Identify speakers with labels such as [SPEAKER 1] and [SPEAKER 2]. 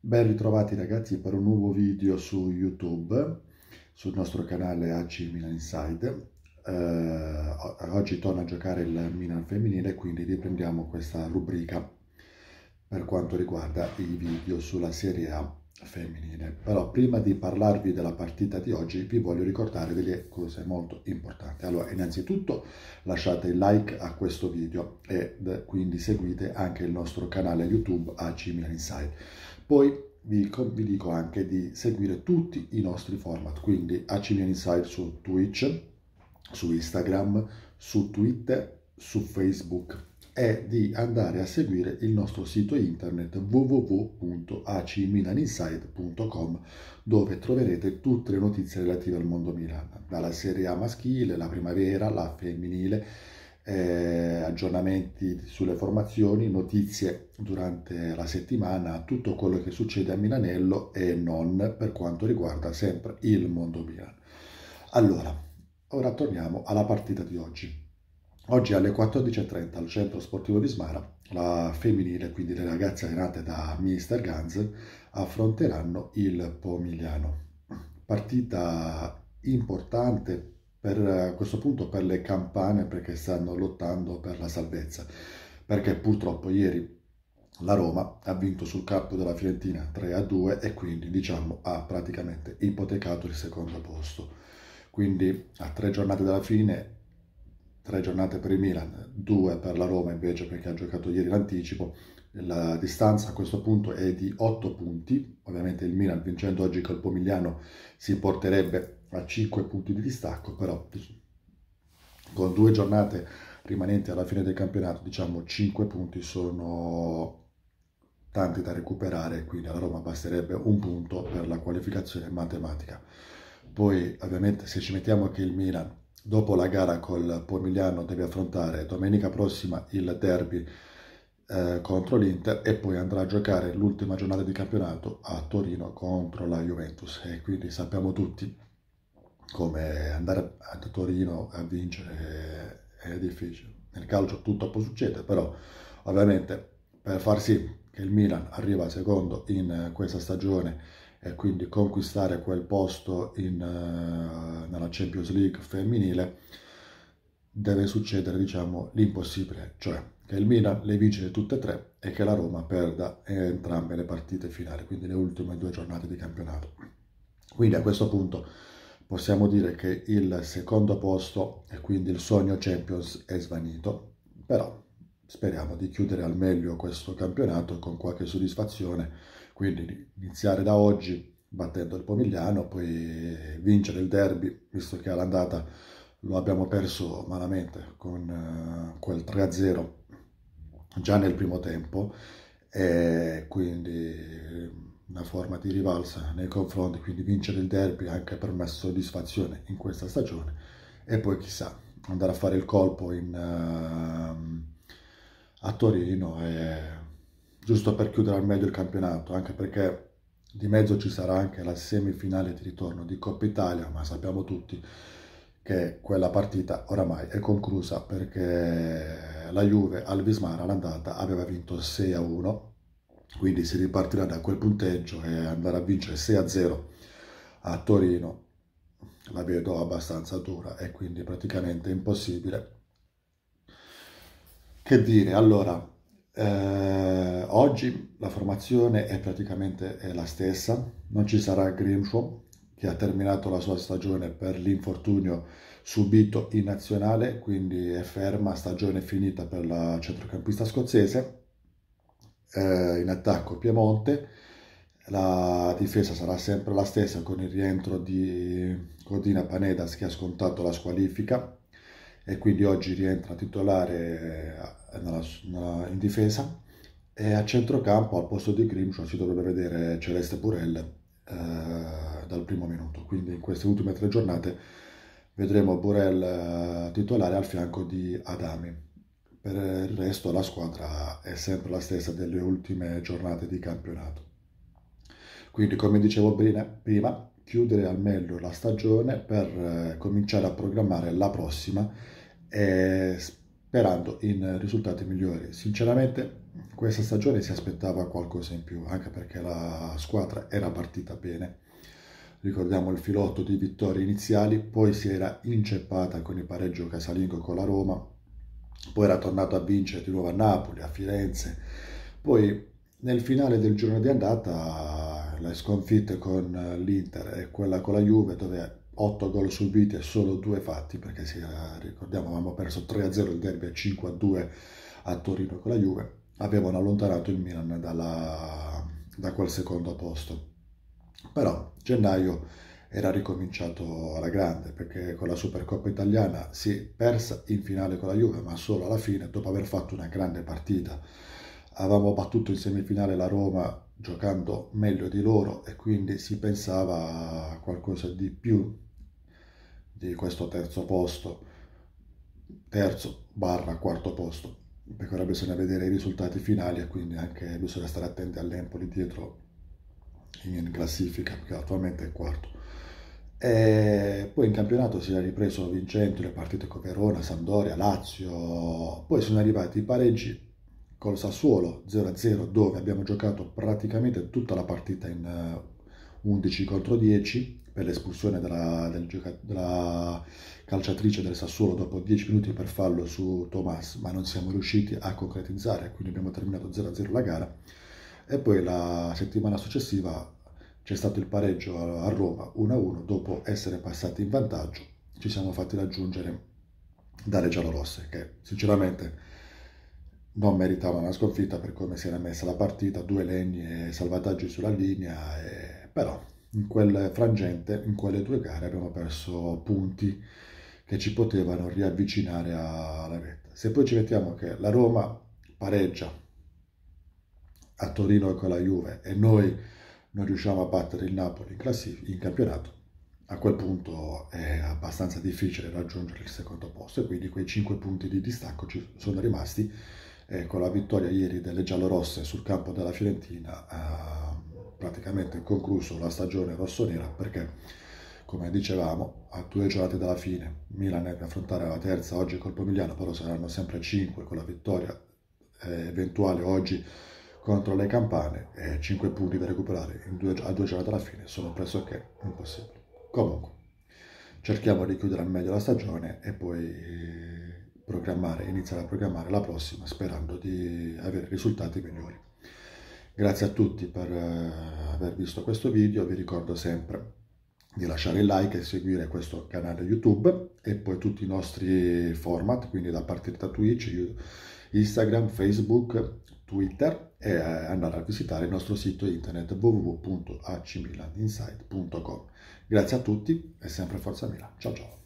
[SPEAKER 1] Ben ritrovati ragazzi per un nuovo video su YouTube, sul nostro canale AC Milan Inside. Eh, oggi torna a giocare il Milan femminile, quindi riprendiamo questa rubrica per quanto riguarda i video sulla Serie A femminile. Però prima di parlarvi della partita di oggi, vi voglio ricordare delle cose molto importanti. Allora, innanzitutto lasciate il like a questo video e quindi seguite anche il nostro canale YouTube ACMIR Insight. Poi vi, vi, dico anche di seguire tutti i nostri format, quindi ACMIR Insight su Twitch, su Instagram, su Twitter, su Facebook è di andare a seguire il nostro sito internet www.acmilaninside.com dove troverete tutte le notizie relative al mondo Milan, dalla Serie A maschile, la primavera, la femminile, eh, aggiornamenti sulle formazioni, notizie durante la settimana, tutto quello che succede a Milanello e non per quanto riguarda sempre il mondo Milan. Allora, ora torniamo alla partita di oggi. Oggi alle 14.30 al centro sportivo di Smara, la femminile, quindi le ragazze allenate da Mister Gans, affronteranno il Pomigliano. Partita importante per eh, questo punto per le campane perché stanno lottando per la salvezza, perché purtroppo ieri la Roma ha vinto sul campo della Fiorentina 3 a 2 e quindi diciamo ha praticamente ipotecato il secondo posto. Quindi a tre giornate dalla fine tre giornate per il Milan, due per la Roma invece perché ha giocato ieri l'anticipo, la distanza a questo punto è di 8 punti, ovviamente il Milan vincendo oggi col Pomigliano si porterebbe a 5 punti di distacco, però con due giornate rimanenti alla fine del campionato, diciamo 5 punti sono tanti da recuperare, quindi alla Roma basterebbe un punto per la qualificazione matematica. Poi ovviamente se ci mettiamo che il Milan dopo la gara col Pomigliano deve affrontare domenica prossima il derby eh, contro l'Inter e poi andrà a giocare l'ultima giornata di campionato a Torino contro la Juventus e quindi sappiamo tutti come andare a Torino a vincere è, è difficile. Nel calcio tutto può succedere, però ovviamente per far sì che il Milan arriva secondo in eh, questa stagione e quindi conquistare quel posto in, eh, nella Champions League femminile deve succedere diciamo l'impossibile, cioè che il Milan le vince tutte e tre e che la Roma perda entrambe le partite finali, quindi le ultime due giornate di campionato. Quindi a questo punto possiamo dire che il secondo posto e quindi il sogno Champions è svanito, però speriamo di chiudere al meglio questo campionato con qualche soddisfazione, quindi iniziare da oggi battendo il Pomigliano, poi vincere il derby, visto che all'andata lo abbiamo perso malamente con eh, quel 3-0 già nel primo tempo, e quindi una forma di rivalsa nei confronti, quindi vincere il derby anche per una soddisfazione in questa stagione e poi chissà andare a fare il colpo in... Uh, a Torino e giusto per chiudere al meglio il campionato, anche perché di mezzo ci sarà anche la semifinale di ritorno di Coppa Italia, ma sappiamo tutti che quella partita oramai è conclusa perché la Juve al Vismara all'andata aveva vinto 6 a 1, quindi si ripartirà da quel punteggio e andare a vincere 6 a 0 a Torino la vedo abbastanza dura e quindi praticamente impossibile che dire, allora, eh, oggi la formazione è praticamente la stessa, non ci sarà Grimshaw che ha terminato la sua stagione per l'infortunio subito in nazionale, quindi è ferma, stagione finita per la centrocampista scozzese, eh, in attacco Piemonte, la difesa sarà sempre la stessa con il rientro di Codina Panedas che ha scontato la squalifica e quindi oggi rientra titolare eh, nella, nella, in difesa e a centrocampo al posto di Grimshaw si dovrebbe vedere Celeste Purell eh, dal primo minuto quindi in queste ultime tre giornate vedremo Burell eh, titolare al fianco di Adami per il resto la squadra è sempre la stessa delle ultime giornate di campionato quindi come dicevo prima chiudere al meglio la stagione per eh, cominciare a programmare la prossima e sperando in risultati migliori. Sinceramente questa stagione si aspettava qualcosa in più, anche perché la squadra era partita bene. Ricordiamo il filotto di vittorie iniziali, poi si era inceppata con il pareggio casalingo con la Roma, poi era tornato a vincere di nuovo a Napoli, a Firenze, poi nel finale del giorno di andata le sconfitte con l'Inter e quella con la Juve dove 8 gol subiti e solo 2 fatti, perché si, eh, ricordiamo avevamo perso 3-0 il derby e 5-2 a Torino con la Juve, avevano allontanato il Milan dalla, da quel secondo posto. Però gennaio era ricominciato alla grande perché con la Supercoppa italiana si è persa in finale con la Juve ma solo alla fine dopo aver fatto una grande partita avevamo battuto in semifinale la Roma giocando meglio di loro e quindi si pensava a qualcosa di più di questo terzo posto, terzo barra quarto posto, perché ora bisogna vedere i risultati finali e quindi anche bisogna stare attenti all'Empoli dietro in classifica, perché attualmente è quarto. E poi in campionato si è ripreso vincendo le partite con Verona, Sampdoria, Lazio, poi sono arrivati i pareggi col Sassuolo 0-0 dove abbiamo giocato praticamente tutta la partita in 11 contro 10 per l'espulsione della, della, calciatrice del Sassuolo dopo 10 minuti per fallo su Tomas, ma non siamo riusciti a concretizzare, quindi abbiamo terminato 0-0 la gara. E poi la settimana successiva c'è stato il pareggio a Roma 1-1 dopo essere passati in vantaggio, ci siamo fatti raggiungere dalle giallorosse che sinceramente non meritavano la sconfitta per come si era messa la partita, due legni e salvataggi sulla linea e però in quel frangente, in quelle due gare abbiamo perso punti che ci potevano riavvicinare alla vetta. Se poi ci mettiamo che la Roma pareggia a Torino con la Juve e noi non riusciamo a battere il Napoli in, classif- in campionato, a quel punto è abbastanza difficile raggiungere il secondo posto e quindi quei 5 punti di distacco ci sono rimasti e eh, con la vittoria ieri delle giallorosse sul campo della Fiorentina praticamente concluso la stagione rossonera perché, come dicevamo, a due giornate dalla fine Milan deve affrontare la terza oggi col Pomigliano, però saranno sempre cinque con la vittoria eh, eventuale oggi contro le campane e cinque punti da recuperare due, a due giornate dalla fine sono pressoché impossibili. Comunque, cerchiamo di chiudere al meglio la stagione e poi eh, programmare, iniziare a programmare la prossima sperando di avere risultati migliori. Grazie a tutti per eh, aver visto questo video, vi ricordo sempre di lasciare il like e seguire questo canale YouTube e poi tutti i nostri format, quindi da partire da Twitch, Instagram, Facebook, Twitter e eh, andare a visitare il nostro sito internet www.acmilaninsight.com. Grazie a tutti e sempre Forza Milan. Ciao ciao!